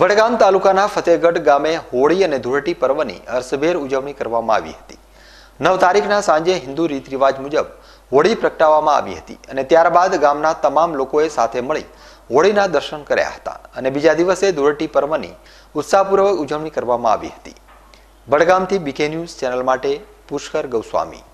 વડગામ તાલુકાના ફતેહગઢ ગામે હોળી અને ધૂળેટી પર્વની અર્થભેર ઉજવણી કરવામાં આવી હતી નવ તારીખના સાંજે હિન્દુ રીત રિવાજ મુજબ હોળી પ્રગટાવવામાં આવી હતી અને ત્યારબાદ ગામના તમામ લોકોએ સાથે મળી હોળીના દર્શન કર્યા હતા અને બીજા દિવસે ધૂળેટી પર્વની ઉત્સાહપૂર્વક ઉજવણી કરવામાં આવી હતી વડગામથી બીકે ન્યૂઝ ચેનલ માટે પુષ્કર ગૌસ્વામી